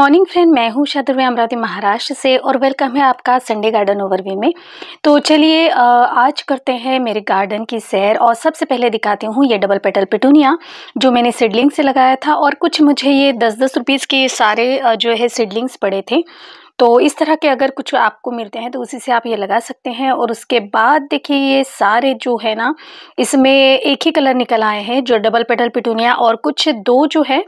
morning friend मैं हूं शत्रुव्य अमरावती महाराष्ट्र से और वेलकम है आपका संडे गार्डन ओवरव्यू में तो चलिए आज करते हैं मेरे गार्डन की सैर और सबसे पहले दिखाती हूं ये डबल पेटल पिटूनिया जो मैंने सीडलिंग से लगाया था और कुछ मुझे ये दस दस रुपीज़ के सारे जो है सीडलिंग्स पड़े थे तो इस तरह के अगर कुछ आपको मिलते हैं तो उसी से आप ये लगा सकते हैं और उसके बाद देखिए ये सारे जो है ना इसमें एक ही कलर निकल आए हैं जो डबल पेटल पिटूनिया और कुछ दो जो है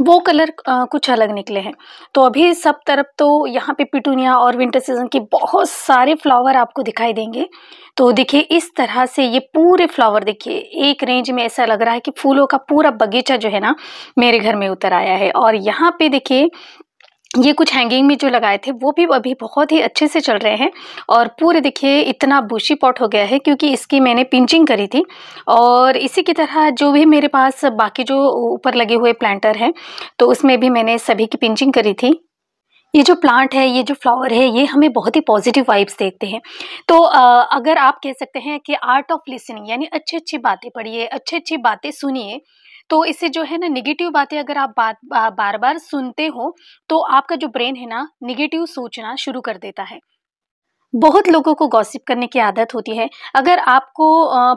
वो कलर आ, कुछ अलग निकले हैं तो अभी सब तरफ तो यहाँ पे पिटूनिया और विंटर सीजन के बहुत सारे फ्लावर आपको दिखाई देंगे तो देखिए इस तरह से ये पूरे फ्लावर देखिए एक रेंज में ऐसा लग रहा है कि फूलों का पूरा बगीचा जो है ना मेरे घर में उतर आया है और यहाँ पे देखिए ये कुछ हैंगिंग में जो लगाए थे वो भी अभी बहुत ही अच्छे से चल रहे हैं और पूरे देखिए इतना बुशी पॉट हो गया है क्योंकि इसकी मैंने पिंचिंग करी थी और इसी की तरह जो भी मेरे पास बाकी जो ऊपर लगे हुए प्लांटर हैं तो उसमें भी मैंने सभी की पिंचिंग करी थी ये जो प्लांट है ये जो फ्लावर है ये हमें बहुत ही पॉजिटिव वाइब्स देखते हैं तो आ, अगर आप कह सकते हैं कि आर्ट ऑफ लिसनिंग यानी अच्छी अच्छी बातें पढ़िए अच्छी अच्छी बातें सुनिए तो इससे जो है ना निगेटिव बातें अगर आप बात बार बार सुनते हो तो आपका जो ब्रेन है ना निगेटिव सोचना शुरू कर देता है बहुत लोगों को गॉसिप करने की आदत होती है अगर आपको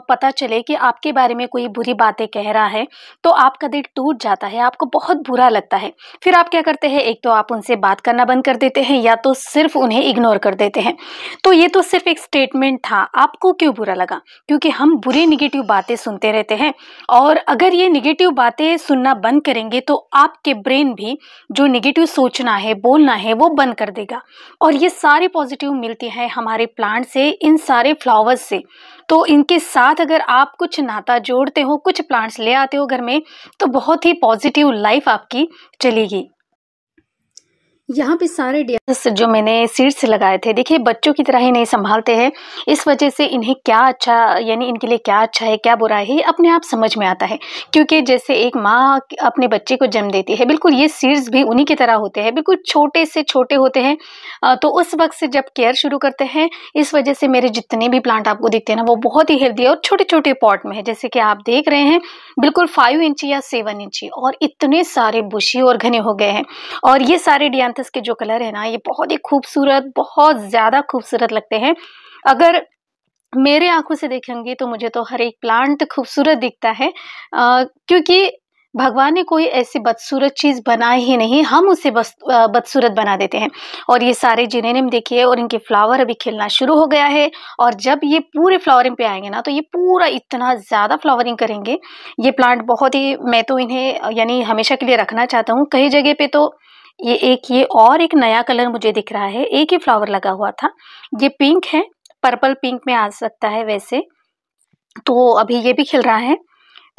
पता चले कि आपके बारे में कोई बुरी बातें कह रहा है तो आपका दिल टूट जाता है आपको बहुत बुरा लगता है फिर आप क्या करते हैं एक तो आप उनसे बात करना बंद कर देते हैं या तो सिर्फ उन्हें इग्नोर कर देते हैं तो ये तो सिर्फ एक स्टेटमेंट था आपको क्यों बुरा लगा क्योंकि हम बुरी निगेटिव बातें सुनते रहते हैं और अगर ये निगेटिव बातें सुनना बंद करेंगे तो आपके ब्रेन भी जो निगेटिव सोचना है बोलना है वो बंद कर देगा और ये सारी पॉजिटिव मिलती है हमारे प्लांट से इन सारे फ्लावर्स से तो इनके साथ अगर आप कुछ नाता जोड़ते हो कुछ प्लांट्स ले आते हो घर में तो बहुत ही पॉजिटिव लाइफ आपकी चलेगी यहाँ पे सारे डियर्स जो मैंने सीड्स लगाए थे देखिए बच्चों की तरह ही नहीं संभालते हैं इस वजह से इन्हें क्या अच्छा यानी इनके लिए क्या अच्छा है क्या बुरा है ये अपने आप समझ में आता है क्योंकि जैसे एक माँ अपने बच्चे को जन्म देती है बिल्कुल ये सीड्स भी उन्हीं की तरह होते हैं बिल्कुल छोटे से छोटे होते हैं तो उस वक्त से जब केयर शुरू करते हैं इस वजह से मेरे जितने भी प्लांट आपको दिखते हैं ना वो बहुत ही हेल्दी है और छोटे छोटे पॉट में है जैसे कि आप देख रहे हैं बिल्कुल फाइव इंची या सेवन इंची और इतने सारे बुशी और घने हो गए हैं और ये सारे डियंथ इसके जो कलर है ना ये बहुत ही खूबसूरत बहुत ज़्यादा खूबसूरत लगते हैं अगर मेरे आंखों से देखेंगे तो मुझे तो हर एक प्लांट खूबसूरत दिखता है आ, क्योंकि भगवान ने कोई ऐसी बदसूरत चीज़ बनाई ही नहीं हम उसे बस बदसूरत बना देते हैं और ये सारे जिनेनियम देखिए और इनके फ्लावर अभी खिलना शुरू हो गया है और जब ये पूरे फ्लावरिंग पे आएंगे ना तो ये पूरा इतना ज़्यादा फ्लावरिंग करेंगे ये प्लांट बहुत ही मैं तो इन्हें यानी हमेशा के लिए रखना चाहता हूँ कई जगह पे तो ये एक ये और एक नया कलर मुझे दिख रहा है एक ही फ्लावर लगा हुआ था ये पिंक है पर्पल पिंक में आ सकता है वैसे तो अभी ये भी खिल रहा है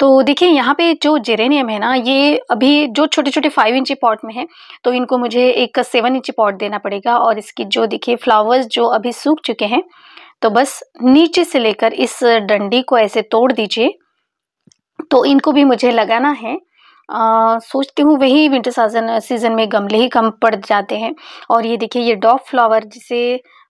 तो देखिए यहाँ पे जो जेरेनियम है ना ये अभी जो छोटे छोटे फाइव इंची पॉट में है तो इनको मुझे एक सेवन इंची पॉट देना पड़ेगा और इसकी जो देखिए फ्लावर्स जो अभी सूख चुके हैं तो बस नीचे से लेकर इस डंडी को ऐसे तोड़ दीजिए तो इनको भी मुझे लगाना है आ, सोचती हूँ वही विंटर सीजन सीज़न में गमले ही कम पड़ जाते हैं और ये देखिए ये डॉग फ्लावर जिसे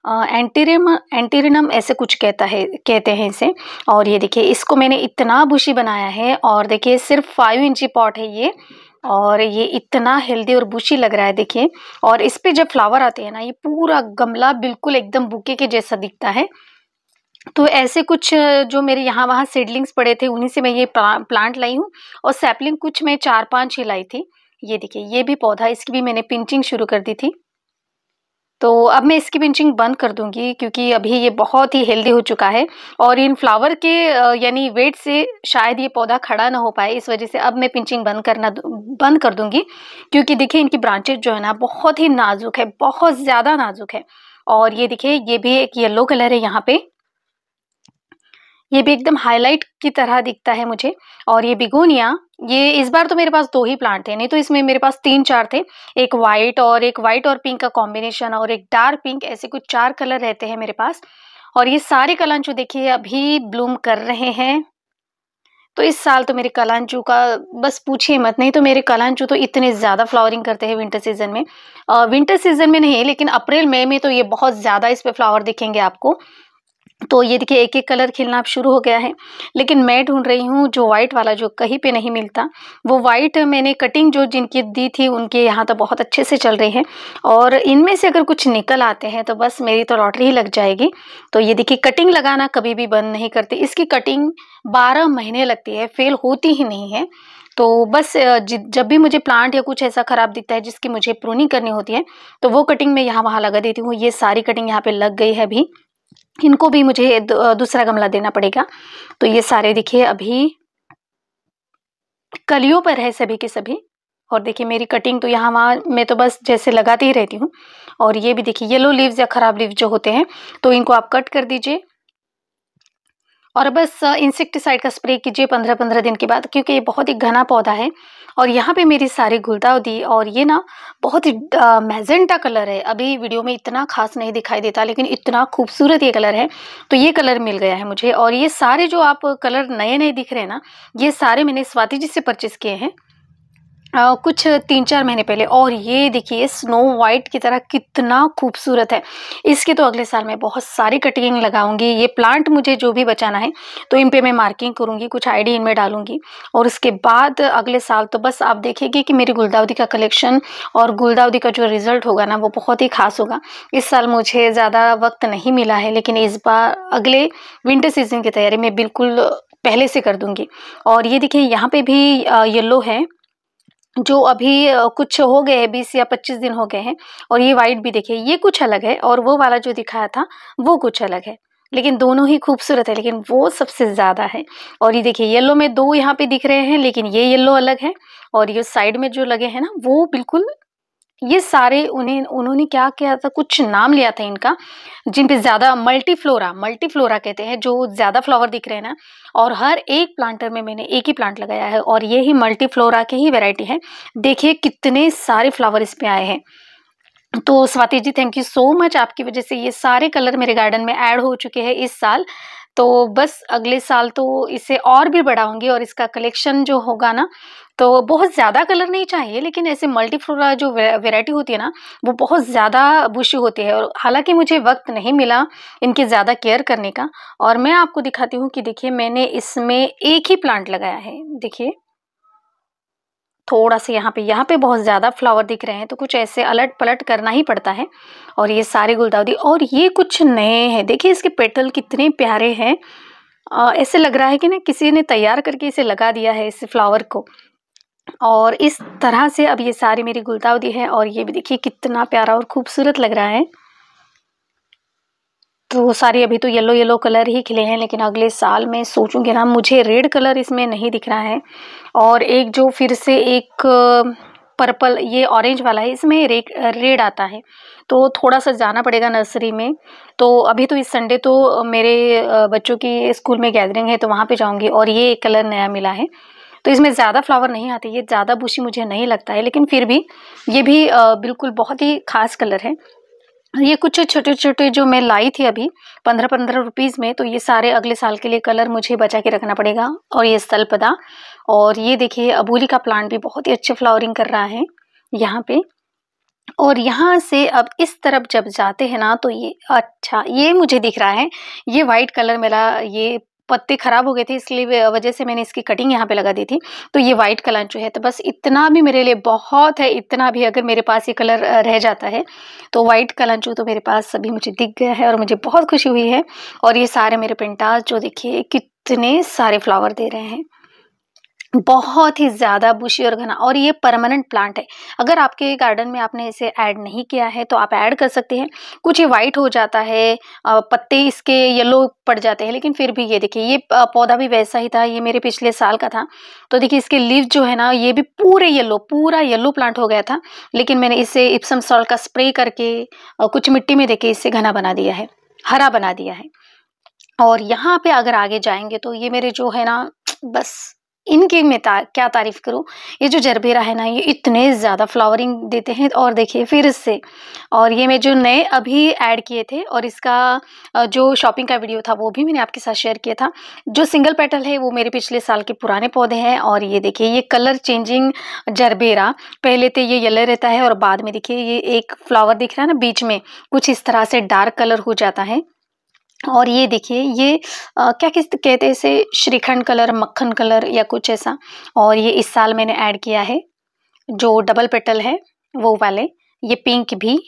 एंटीरियम एंटीरिनम ऐसे कुछ कहता है कहते हैं इसे और ये देखिए इसको मैंने इतना बुशी बनाया है और देखिए सिर्फ फाइव इंची पॉट है ये और ये इतना हेल्दी और बुशी लग रहा है देखिए और इस पर जब फ्लावर आते हैं ना ये पूरा गमला बिल्कुल एकदम बुके के जैसा दिखता है तो ऐसे कुछ जो मेरे यहाँ वहाँ सीडलिंग्स पड़े थे उन्हीं से मैं ये प्लांट लाई हूँ और सैपलिंग कुछ मैं चार पाँच ही लाई थी ये देखिए ये भी पौधा इसकी भी मैंने पिंचिंग शुरू कर दी थी तो अब मैं इसकी पिंचिंग बंद कर दूंगी क्योंकि अभी ये बहुत ही हेल्दी हो चुका है और इन फ्लावर के यानी वेट से शायद ये पौधा खड़ा ना हो पाए इस वजह से अब मैं पिंचिंग बंद करना बंद कर दूंगी क्योंकि देखिए इनकी ब्रांचेज जो है ना बहुत ही नाजुक है बहुत ज़्यादा नाजुक है और ये देखिए ये भी एक येलो कलर है यहाँ पे ये भी एकदम हाईलाइट की तरह दिखता है मुझे और ये बिगोनिया ये इस बार तो मेरे पास दो ही प्लांट थे नहीं तो इसमें मेरे पास तीन चार थे एक वाइट और एक वाइट और पिंक का कॉम्बिनेशन और एक डार्क पिंक ऐसे कुछ चार कलर रहते हैं मेरे पास और ये सारे कलांचू देखिए अभी ब्लूम कर रहे हैं तो इस साल तो मेरे कलांचू का बस पूछिए मत नहीं तो मेरे कलांचू तो इतने ज़्यादा फ्लावरिंग करते हैं विंटर सीजन में आ, विंटर सीजन में नहीं लेकिन अप्रैल मई में तो ये बहुत ज़्यादा इस पर फ्लावर दिखेंगे आपको तो ये देखिए एक एक कलर खिलना अब शुरू हो गया है लेकिन मैं ढूंढ रही हूँ जो वाइट वाला जो कहीं पे नहीं मिलता वो वाइट मैंने कटिंग जो जिनकी दी थी उनके यहाँ तो बहुत अच्छे से चल रही है और इनमें से अगर कुछ निकल आते हैं तो बस मेरी तो लॉटरी ही लग जाएगी तो ये देखिए कटिंग लगाना कभी भी बंद नहीं करती इसकी कटिंग बारह महीने लगती है फेल होती ही नहीं है तो बस जब भी मुझे प्लांट या कुछ ऐसा ख़राब दिखता है जिसकी मुझे प्रूनिंग करनी होती है तो वो कटिंग मैं यहाँ वहाँ लगा देती हूँ ये सारी कटिंग यहाँ पे लग गई है अभी इनको भी मुझे दूसरा गमला देना पड़ेगा तो ये सारे देखिए अभी कलियों पर है सभी के सभी और देखिए मेरी कटिंग तो यहाँ वहाँ मैं तो बस जैसे लगाती ही रहती हूँ और ये भी देखिए येलो लीव्स या ख़राब लीव्स जो होते हैं तो इनको आप कट कर दीजिए और बस इंसेक्टिसाइड का स्प्रे कीजिए पंद्रह पंद्रह दिन के बाद क्योंकि ये बहुत ही घना पौधा है और यहाँ पे मेरी सारी गुलदाउदी और ये ना बहुत ही मैजेंटा कलर है अभी वीडियो में इतना खास नहीं दिखाई देता लेकिन इतना खूबसूरत ये कलर है तो ये कलर मिल गया है मुझे और ये सारे जो आप कलर नए नए दिख रहे हैं ना ये सारे मैंने स्वाति जी से परचेज़ किए हैं आ, कुछ तीन चार महीने पहले और ये देखिए स्नो वाइट की तरह कितना खूबसूरत है इसके तो अगले साल मैं बहुत सारी कटिंग लगाऊंगी ये प्लांट मुझे जो भी बचाना है तो इन पे मैं मार्किंग करूंगी कुछ आईडी इनमें डालूंगी और उसके बाद अगले साल तो बस आप देखेंगे कि मेरी गुलदाउदी का कलेक्शन और गुलदाउदी का जो रिज़ल्ट होगा ना वो बहुत ही खास होगा इस साल मुझे ज़्यादा वक्त नहीं मिला है लेकिन इस बार अगले विंटर सीजन की तैयारी मैं बिल्कुल पहले से कर दूंगी और ये देखिए यहाँ पे भी येलो है जो अभी कुछ हो गए हैं बीस या पच्चीस दिन हो गए हैं और ये वाइट भी देखिए ये कुछ अलग है और वो वाला जो दिखाया था वो कुछ अलग है लेकिन दोनों ही खूबसूरत है लेकिन वो सबसे ज़्यादा है और ये देखिए येलो में दो यहाँ पे दिख रहे हैं लेकिन ये येलो अलग है और ये साइड में जो लगे हैं ना वो बिल्कुल ये सारे उन्हें उन्होंने क्या किया था कुछ नाम लिया था इनका जिन पे ज़्यादा मल्टीफ्लोरा मल्टीफ्लोरा कहते हैं जो ज़्यादा फ्लावर दिख रहे हैं ना और हर एक प्लांटर में मैंने एक ही प्लांट लगाया है और ये ही मल्टीफ्लोरा की ही वेराइटी है देखिए कितने सारे फ्लावर पर आए हैं तो Swati ji thank you so much आपकी वजह से ये सारे कलर मेरे गार्डन में ऐड हो चुके हैं इस साल तो बस अगले साल तो इसे और भी बढ़ाऊंगी और इसका कलेक्शन जो होगा ना तो बहुत ज़्यादा कलर नहीं चाहिए लेकिन ऐसे मल्टीफ्लोरा जो वेराइटी होती है ना वो बहुत ज़्यादा बुशी होती है और हालांकि मुझे वक्त नहीं मिला इनकी ज़्यादा केयर करने का और मैं आपको दिखाती हूँ कि देखिए मैंने इसमें एक ही प्लांट लगाया है देखिए थोड़ा सा यहाँ पे यहाँ पे बहुत ज़्यादा फ्लावर दिख रहे हैं तो कुछ ऐसे अलट पलट करना ही पड़ता है और ये सारे गुलदाउदी और ये कुछ नए हैं देखिए इसके पेटल कितने प्यारे हैं ऐसे लग रहा है कि ना किसी ने तैयार करके इसे लगा दिया है इस फ्लावर को और इस तरह से अब ये सारी मेरी गुलदाउदी है और ये भी देखिए कितना प्यारा और खूबसूरत लग रहा है तो सारे अभी तो येलो येलो कलर ही खिले हैं लेकिन अगले साल मैं सोचूंगी ना मुझे रेड कलर इसमें नहीं दिख रहा है और एक जो फिर से एक पर्पल ये ऑरेंज वाला है इसमें रेड रेड आता है तो थोड़ा सा जाना पड़ेगा नर्सरी में तो अभी तो इस संडे तो मेरे बच्चों की स्कूल में गैदरिंग है तो वहाँ पर जाऊँगी और ये एक कलर नया मिला है तो इसमें ज़्यादा फ्लावर नहीं आते ये ज़्यादा बुशी मुझे नहीं लगता है लेकिन फिर भी ये भी बिल्कुल बहुत ही खास कलर है ये कुछ छोटे छोटे जो मैं लाई थी अभी पंद्रह पंद्रह रुपीज़ में तो ये सारे अगले साल के लिए कलर मुझे बचा के रखना पड़ेगा और ये सलपदा और ये देखिए अबूली का प्लांट भी बहुत ही अच्छे फ्लावरिंग कर रहा है यहाँ पे और यहाँ से अब इस तरफ जब जाते हैं ना तो ये अच्छा ये मुझे दिख रहा है ये वाइट कलर मेरा ये पत्ते ख़राब हो गए थे इसलिए वजह से मैंने इसकी कटिंग यहाँ पे लगा दी थी तो ये वाइट कलर जो है तो बस इतना भी मेरे लिए बहुत है इतना भी अगर मेरे पास ये कलर रह जाता है तो वाइट कलर जो तो मेरे पास सभी मुझे दिख गया है और मुझे बहुत खुशी हुई है और ये सारे मेरे पेंटाज जो देखिए कितने सारे फ्लावर दे रहे हैं बहुत ही ज़्यादा बुशी और घना और ये परमानेंट प्लांट है अगर आपके गार्डन में आपने इसे ऐड नहीं किया है तो आप ऐड कर सकते हैं कुछ ये वाइट हो जाता है पत्ते इसके येलो पड़ जाते हैं लेकिन फिर भी ये देखिए ये पौधा भी वैसा ही था ये मेरे पिछले साल का था तो देखिए इसके लीव जो है ना ये भी पूरे येलो पूरा येलो प्लांट हो गया था लेकिन मैंने इसे इप्सम सॉल्ट का स्प्रे करके कुछ मिट्टी में देखे इसे घना बना दिया है हरा बना दिया है और यहाँ पे अगर आगे जाएंगे तो ये मेरे जो है ना बस इनकी मैं ता, क्या तारीफ़ करूँ ये जो जरबेरा है ना ये इतने ज़्यादा फ्लावरिंग देते हैं और देखिए फिर इससे और ये मैं जो नए अभी ऐड किए थे और इसका जो शॉपिंग का वीडियो था वो भी मैंने आपके साथ शेयर किया था जो सिंगल पेटल है वो मेरे पिछले साल के पुराने पौधे हैं और ये देखिए ये कलर चेंजिंग जरबेरा पहले तो ये येलो रहता है और बाद में देखिए ये एक फ्लावर दिख रहा है ना बीच में कुछ इस तरह से डार्क कलर हो जाता है और ये देखिए ये आ, क्या किस कहते हैं इसे श्रीखंड कलर मक्खन कलर या कुछ ऐसा और ये इस साल मैंने ऐड किया है जो डबल पेटल है वो वाले ये पिंक भी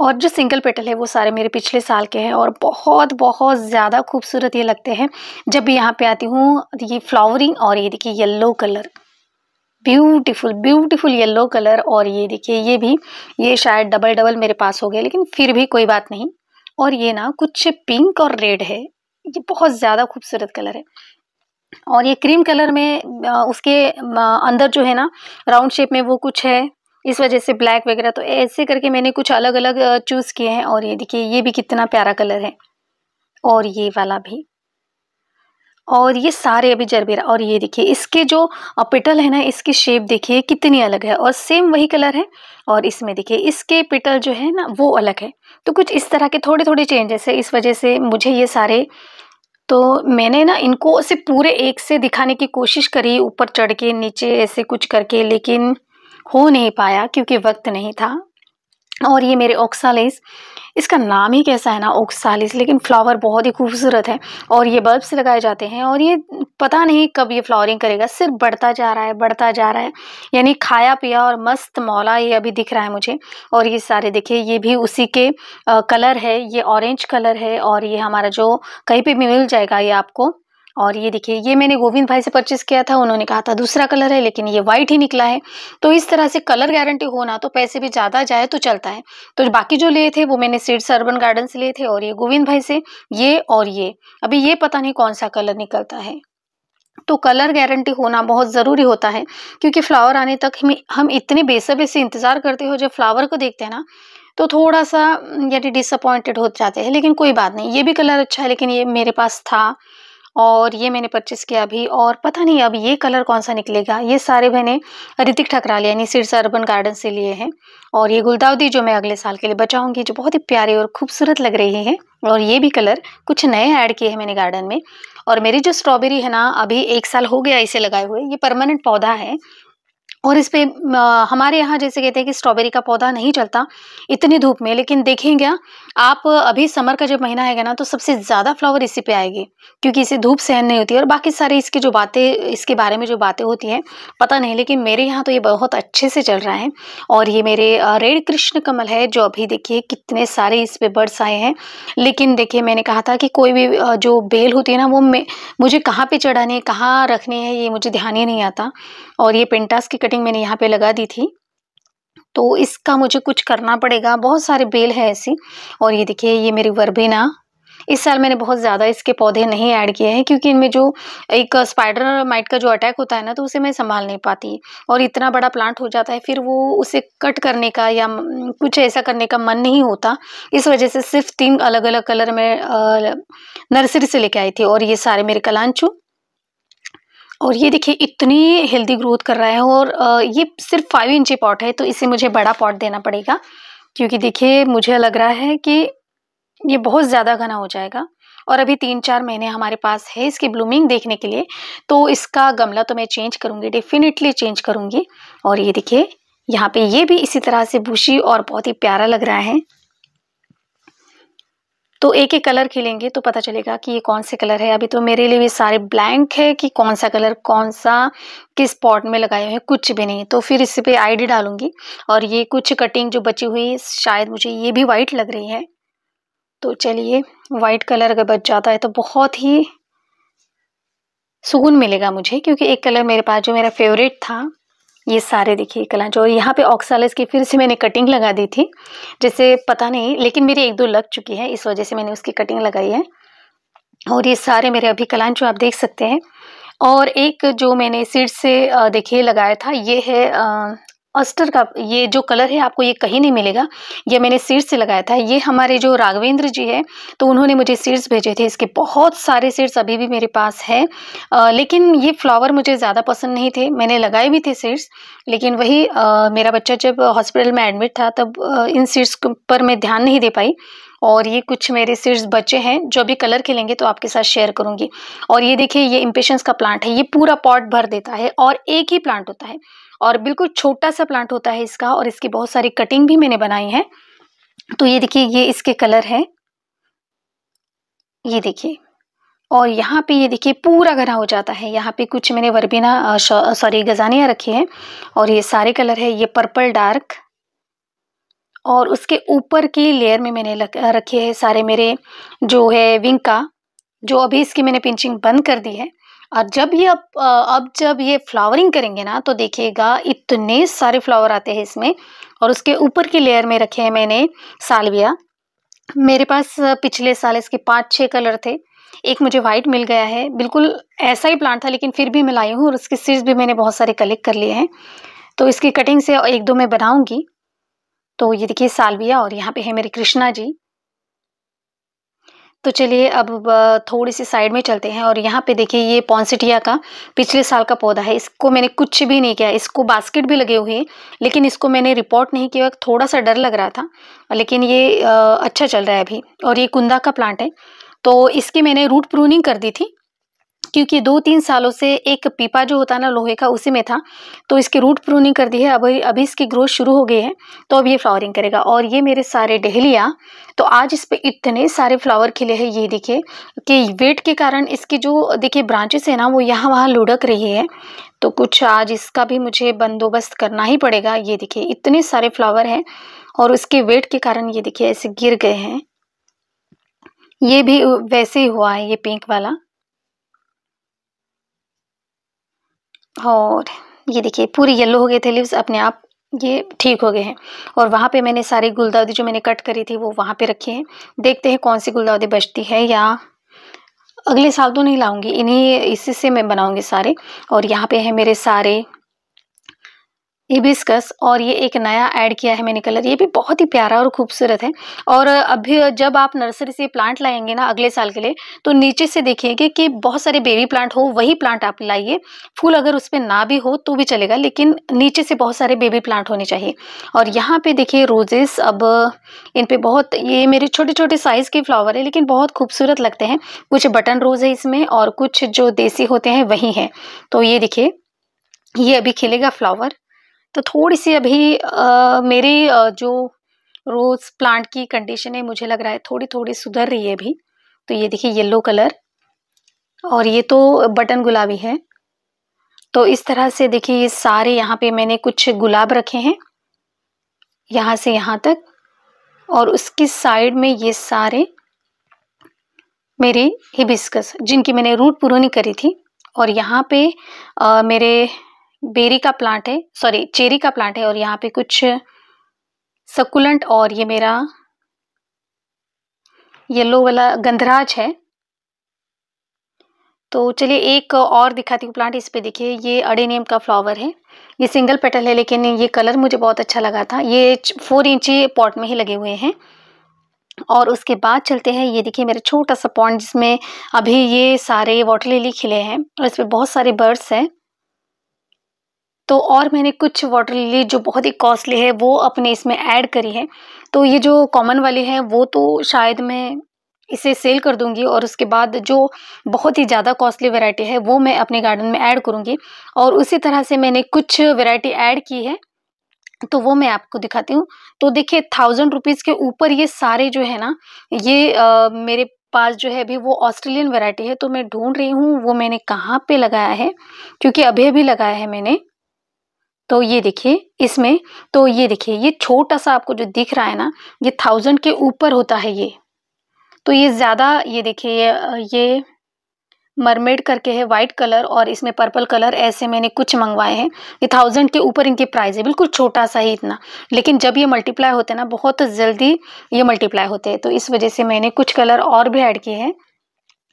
और जो सिंगल पेटल है वो सारे मेरे पिछले साल के हैं और बहुत बहुत ज़्यादा खूबसूरत ये लगते हैं जब भी यहाँ पे आती हूँ ये फ्लावरिंग और ये देखिए yellow colour beautiful beautiful yellow colour और ये देखिए ये भी ये शायद डबल डबल मेरे पास हो गया लेकिन फिर भी कोई बात नहीं और ये ना कुछ पिंक और रेड है ये बहुत ज़्यादा खूबसूरत कलर है और ये क्रीम कलर में उसके अंदर जो है ना राउंड शेप में वो कुछ है इस वजह से ब्लैक वगैरह तो ऐसे करके मैंने कुछ अलग अलग चूज़ किए हैं और ये देखिए ये भी कितना प्यारा कलर है और ये वाला भी और ये सारे अभी जरबेरा और ये देखिए इसके जो पिटल है ना इसकी शेप देखिए कितनी अलग है और सेम वही कलर है और इसमें देखिए इसके पिटल जो है ना वो अलग है तो कुछ इस तरह के थोड़े थोड़े चेंजेस है इस वजह से मुझे ये सारे तो मैंने ना इनको ऐसे पूरे एक से दिखाने की कोशिश करी ऊपर चढ़ के नीचे ऐसे कुछ करके लेकिन हो नहीं पाया क्योंकि वक्त नहीं था और ये मेरे ऑक्सालेस इसका नाम ही कैसा है ना ओक्सालिस लेकिन फ्लावर बहुत ही खूबसूरत है और ये बल्ब से लगाए जाते हैं और ये पता नहीं कब ये फ्लावरिंग करेगा सिर्फ बढ़ता जा रहा है बढ़ता जा रहा है यानी खाया पिया और मस्त मौला ये अभी दिख रहा है मुझे और ये सारे देखिए ये भी उसी के आ, कलर है ये ऑरेंज कलर है और ये हमारा जो कहीं पर भी मिल जाएगा ये आपको और ये देखिए ये मैंने गोविंद भाई से परचेस किया था उन्होंने कहा था दूसरा कलर है लेकिन ये व्हाइट ही निकला है तो इस तरह से कलर गारंटी होना तो पैसे भी ज़्यादा जाए तो चलता है तो बाकी जो लिए थे वो मैंने सीड्स अर्बन गार्डन से लिए थे और ये गोविंद भाई से ये और ये अभी ये पता नहीं कौन सा कलर निकलता है तो कलर गारंटी होना बहुत ज़रूरी होता है क्योंकि फ्लावर आने तक हम इतने बेसब्री से इंतज़ार करते हो जब फ्लावर को देखते हैं ना तो थोड़ा सा यानी डिसअपॉइंटेड हो जाते हैं लेकिन कोई बात नहीं ये भी कलर अच्छा है लेकिन ये मेरे पास था और ये मैंने परचेस किया अभी और पता नहीं अब ये कलर कौन सा निकलेगा ये सारे मैंने ऋतिक ठकराल यानी सिरसा अर्बन गार्डन से लिए हैं और ये गुलदाउदी जो मैं अगले साल के लिए बचाऊंगी जो बहुत ही प्यारे और खूबसूरत लग रही है और ये भी कलर कुछ नए ऐड किए हैं मैंने गार्डन में और मेरी जो स्ट्रॉबेरी है ना अभी एक साल हो गया इसे लगाए हुए ये परमानेंट पौधा है और इस पर हमारे यहाँ जैसे कहते हैं कि स्ट्रॉबेरी का पौधा नहीं चलता इतनी धूप में लेकिन देखेंगे आप अभी समर का जब महीना आएगा ना तो सबसे ज़्यादा फ्लावर इसी पे आएगी क्योंकि इसे धूप सहन नहीं होती और बाकी सारी इसकी जो बातें इसके बारे में जो बातें होती हैं पता नहीं लेकिन मेरे यहाँ तो ये बहुत अच्छे से चल रहा है और ये मेरे रेड कृष्ण कमल है जो अभी देखिए कितने सारे इस पर बर्ड्स आए हैं लेकिन देखिए मैंने कहा था कि कोई भी जो बेल होती है ना वो मुझे कहाँ पर चढ़ानी है कहाँ रखनी है ये मुझे ध्यान ही नहीं आता और ये पेंटास की कटिंग मैंने यहाँ पे लगा दी थी तो इसका मुझे कुछ करना पड़ेगा बहुत सारे बेल है ऐसी और ये देखिए ये मेरी वर्बेना इस साल मैंने बहुत ज़्यादा इसके पौधे नहीं ऐड किए हैं क्योंकि इनमें जो एक स्पाइडर माइट का जो अटैक होता है ना तो उसे मैं संभाल नहीं पाती और इतना बड़ा प्लांट हो जाता है फिर वो उसे कट करने का या कुछ ऐसा करने का मन नहीं होता इस वजह से सिर्फ तीन अलग अलग कलर में नर्सरी से लेके आई थी और ये सारे मेरे कलांचू और ये देखिए इतनी हेल्दी ग्रोथ कर रहा है और ये सिर्फ फाइव इंची पॉट है तो इसे मुझे बड़ा पॉट देना पड़ेगा क्योंकि देखिए मुझे लग रहा है कि ये बहुत ज़्यादा घना हो जाएगा और अभी तीन चार महीने हमारे पास है इसकी ब्लूमिंग देखने के लिए तो इसका गमला तो मैं चेंज करूँगी डेफिनेटली चेंज करूँगी और ये देखिए यहाँ पे ये भी इसी तरह से बूशी और बहुत ही प्यारा लग रहा है तो एक एक कलर खिलेंगे तो पता चलेगा कि ये कौन से कलर है अभी तो मेरे लिए भी सारे ब्लैंक है कि कौन सा कलर कौन सा किस पॉट में लगाए हुए कुछ भी नहीं तो फिर इस पर आईडी डालूंगी और ये कुछ कटिंग जो बची हुई शायद मुझे ये भी वाइट लग रही है तो चलिए वाइट कलर अगर बच जाता है तो बहुत ही सुकून मिलेगा मुझे क्योंकि एक कलर मेरे पास जो मेरा फेवरेट था ये सारे देखिए कला जो यहाँ पे ऑक्सालस की फिर से मैंने कटिंग लगा दी थी जैसे पता नहीं लेकिन मेरी एक दो लग चुकी है इस वजह से मैंने उसकी कटिंग लगाई है और ये सारे मेरे अभी कलान जो आप देख सकते हैं और एक जो मैंने सीड से देखिए लगाया था ये है अस्टर का ये जो कलर है आपको ये कहीं नहीं मिलेगा ये मैंने सीड्स से लगाया था ये हमारे जो राघवेंद्र जी है तो उन्होंने मुझे सीड्स भेजे थे इसके बहुत सारे सीड्स अभी भी मेरे पास है आ, लेकिन ये फ्लावर मुझे ज़्यादा पसंद नहीं थे मैंने लगाए भी थे सीड्स लेकिन वही आ, मेरा बच्चा जब हॉस्पिटल में एडमिट था तब आ, इन सीड्स पर मैं ध्यान नहीं दे पाई और ये कुछ मेरे सीड्स बचे हैं जो भी कलर खेलेंगे तो आपके साथ शेयर करूँगी और ये देखिए ये इम्पेशंस का प्लांट है ये पूरा पॉट भर देता है और एक ही प्लांट होता है और बिल्कुल छोटा सा प्लांट होता है इसका और इसकी बहुत सारी कटिंग भी मैंने बनाई है तो ये देखिए ये इसके कलर है ये देखिए और यहाँ पे ये देखिए पूरा घना हो जाता है यहाँ पे कुछ मैंने वर्बीना सॉरी गजानिया रखी हैं और ये सारे कलर है ये पर्पल डार्क और उसके ऊपर की लेयर में मैंने रखे है सारे मेरे जो है विंग का जो अभी इसकी मैंने पिंचिंग बंद कर दी है और जब ये अब अब जब ये फ्लावरिंग करेंगे ना तो देखिएगा इतने सारे फ्लावर आते हैं इसमें और उसके ऊपर की लेयर में रखे हैं मैंने सालविया मेरे पास पिछले साल इसके पाँच छः कलर थे एक मुझे वाइट मिल गया है बिल्कुल ऐसा ही प्लांट था लेकिन फिर भी मैं लाई हूँ और उसके सीड्स भी मैंने बहुत सारे कलेक्ट कर लिए हैं तो इसकी कटिंग से एक दो मैं बनाऊँगी तो ये देखिए सालविया और यहाँ पे है मेरे कृष्णा जी तो चलिए अब थोड़ी सी साइड में चलते हैं और यहाँ पे देखिए ये पॉन्सिटिया का पिछले साल का पौधा है इसको मैंने कुछ भी नहीं किया इसको बास्केट भी लगे हुए हैं लेकिन इसको मैंने रिपोर्ट नहीं किया थोड़ा सा डर लग रहा था लेकिन ये अच्छा चल रहा है अभी और ये कुंदा का प्लांट है तो इसकी मैंने रूट प्रूनिंग कर दी थी क्योंकि दो तीन सालों से एक पीपा जो होता है ना लोहे का उसी में था तो इसकी रूट प्रूनिंग कर दी है अभी अभी इसकी ग्रोथ शुरू हो गई है तो अब ये फ्लावरिंग करेगा और ये मेरे सारे डहलिया तो आज इस पर इतने सारे फ्लावर खिले हैं ये देखिए कि वेट के कारण इसकी जो देखिए ब्रांचेस है ना वो यहाँ वहाँ लुढ़क रही है तो कुछ आज इसका भी मुझे बंदोबस्त करना ही पड़ेगा ये देखिए इतने सारे फ्लावर हैं और उसके वेट के कारण ये देखिए ऐसे गिर गए हैं ये भी वैसे ही हुआ है ये पिंक वाला और ये देखिए पूरे येलो हो गए थे लिप्स अपने आप ये ठीक हो गए हैं और वहाँ पे मैंने सारी गुलदाउदी जो मैंने कट करी थी वो वहाँ पे रखी हैं देखते हैं कौन सी गुलदाउदी बचती है या अगले साल तो नहीं लाऊंगी इन्हीं इसी से मैं बनाऊंगी सारे और यहाँ पे है मेरे सारे इबिस्कस और ये एक नया ऐड किया है मैंने कलर ये भी बहुत ही प्यारा और खूबसूरत है और अभी जब आप नर्सरी से प्लांट लाएंगे ना अगले साल के लिए तो नीचे से देखिएगा कि बहुत सारे बेबी प्लांट हो वही प्लांट आप लाइए फूल अगर उस पर ना भी हो तो भी चलेगा लेकिन नीचे से बहुत सारे बेबी प्लांट होने चाहिए और यहाँ पर देखिए रोजेस अब इन पर बहुत ये मेरे छोटे छोटे साइज़ के फ्लावर है लेकिन बहुत खूबसूरत लगते हैं कुछ बटन रोज़ है इसमें और कुछ जो देसी होते हैं वही हैं तो ये देखिए ये अभी खिलेगा फ्लावर तो थोड़ी सी अभी आ, मेरी आ, जो रोज़ प्लांट की कंडीशन है मुझे लग रहा है थोड़ी थोड़ी सुधर रही है अभी तो ये देखिए येलो कलर और ये तो बटन गुलाबी है तो इस तरह से देखिए ये सारे यहाँ पे मैंने कुछ गुलाब रखे हैं यहाँ से यहाँ तक और उसकी साइड में ये सारे मेरे हिबिस्कस जिनकी मैंने रूट पुरोनी करी थी और यहाँ पे आ, मेरे बेरी का प्लांट है सॉरी चेरी का प्लांट है और यहाँ पे कुछ सकुलेंट और ये मेरा येलो वाला गंधराज है तो चलिए एक और दिखाती हूँ प्लांट इस पे देखिए ये अडेनियम का फ्लावर है ये सिंगल पेटल है लेकिन ये कलर मुझे बहुत अच्छा लगा था ये फोर इंची पॉट में ही लगे हुए हैं और उसके बाद चलते हैं ये देखिए मेरा छोटा सा पॉइंट जिसमें अभी ये सारे वाटर लिली खिले हैं और इस पर बहुत सारे बर्ड्स हैं तो और मैंने कुछ वाटर लिली जो बहुत ही कॉस्टली है वो अपने इसमें ऐड करी है तो ये जो कॉमन वाली है वो तो शायद मैं इसे सेल कर दूंगी और उसके बाद जो बहुत ही ज़्यादा कॉस्टली वैरायटी है वो मैं अपने गार्डन में ऐड करूंगी और उसी तरह से मैंने कुछ वैरायटी ऐड की है तो वो मैं आपको दिखाती हूँ तो देखिए थाउजेंड रुपीज़ के ऊपर ये सारे जो है ना ये आ, मेरे पास जो है अभी वो ऑस्ट्रेलियन वैरायटी है तो मैं ढूंढ रही हूँ वो मैंने कहाँ पर लगाया है क्योंकि अभी अभी लगाया है मैंने तो ये देखिए इसमें तो ये देखिए ये छोटा सा आपको जो दिख रहा है ना ये थाउजेंड के ऊपर होता है ये तो ये ज़्यादा ये देखिए ये ये मरमेड करके है वाइट कलर और इसमें पर्पल कलर ऐसे मैंने कुछ मंगवाए हैं ये थाउजेंड के ऊपर इनके प्राइस है बिल्कुल छोटा सा ही इतना लेकिन जब ये मल्टीप्लाई होते हैं ना बहुत जल्दी ये मल्टीप्लाई होते हैं तो इस वजह से मैंने कुछ कलर और भी ऐड किए हैं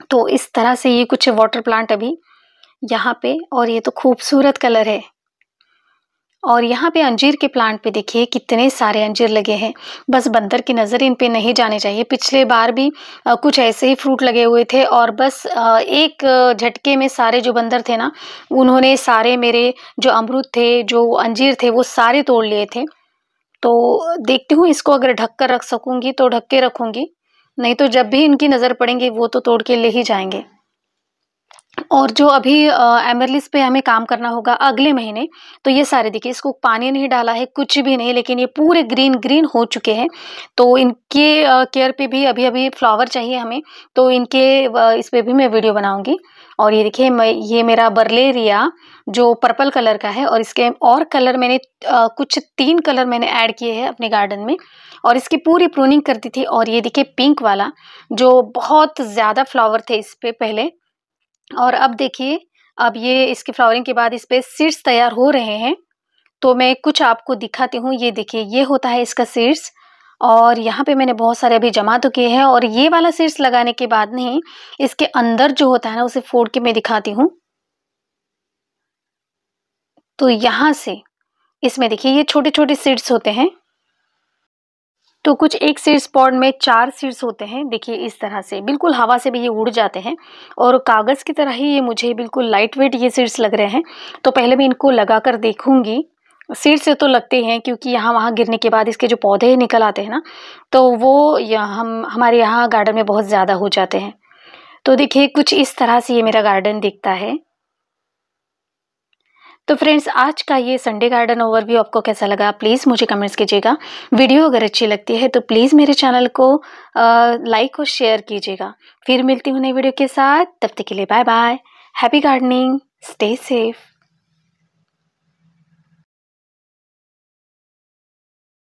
तो इस तरह से ये कुछ वाटर प्लांट अभी यहाँ पे और ये तो खूबसूरत कलर है और यहाँ पे अंजीर के प्लांट पे देखिए कितने सारे अंजीर लगे हैं बस बंदर की नज़र इन पे नहीं जानी चाहिए पिछले बार भी कुछ ऐसे ही फ्रूट लगे हुए थे और बस एक झटके में सारे जो बंदर थे ना उन्होंने सारे मेरे जो अमरूद थे जो अंजीर थे वो सारे तोड़ लिए थे तो देखती हूँ इसको अगर ढक कर रख सकूँगी तो ढक के रखूँगी नहीं तो जब भी इनकी नज़र पड़ेंगी वो तो तोड़ के ले ही जाएंगे और जो अभी एमरलिस पे हमें काम करना होगा अगले महीने तो ये सारे देखिए इसको पानी नहीं डाला है कुछ भी नहीं लेकिन ये पूरे ग्रीन ग्रीन हो चुके हैं तो इनके केयर पे भी अभी अभी फ्लावर चाहिए हमें तो इनके इस पर भी मैं वीडियो बनाऊंगी और ये देखिए मैं ये मेरा बर्लेरिया जो पर्पल कलर का है और इसके और कलर मैंने आ, कुछ तीन कलर मैंने ऐड किए हैं अपने गार्डन में और इसकी पूरी प्रूनिंग करती थी और ये देखिए पिंक वाला जो बहुत ज़्यादा फ्लावर थे इस पर पहले और अब देखिए अब ये इसकी फ्लावरिंग के बाद इस पर सीड्स तैयार हो रहे हैं तो मैं कुछ आपको दिखाती हूँ ये देखिए ये होता है इसका सीड्स और यहाँ पे मैंने बहुत सारे अभी जमा तो किए हैं और ये वाला सीड्स लगाने के बाद नहीं इसके अंदर जो होता है ना उसे फोड़ के मैं दिखाती हूँ तो यहाँ से इसमें देखिए ये छोटे छोटे सीड्स होते हैं तो कुछ एक सीड्स पॉड में चार सीड्स होते हैं देखिए इस तरह से बिल्कुल हवा से भी ये उड़ जाते हैं और कागज़ की तरह ही ये मुझे बिल्कुल लाइट वेट ये सीड्स लग रहे हैं तो पहले मैं इनको लगा कर देखूँगी सीड से तो लगते हैं क्योंकि यहाँ वहाँ गिरने के बाद इसके जो पौधे निकल आते हैं ना तो वो हम हमारे यहाँ गार्डन में बहुत ज़्यादा हो जाते हैं तो देखिए कुछ इस तरह से ये मेरा गार्डन दिखता है तो फ्रेंड्स आज का ये संडे गार्डन ओवरव्यू आपको कैसा लगा प्लीज़ मुझे कमेंट्स कीजिएगा वीडियो अगर अच्छी लगती है तो प्लीज़ मेरे चैनल को लाइक और शेयर कीजिएगा फिर मिलती हूँ नई वीडियो के साथ तब तक के लिए bye bye happy gardening stay safe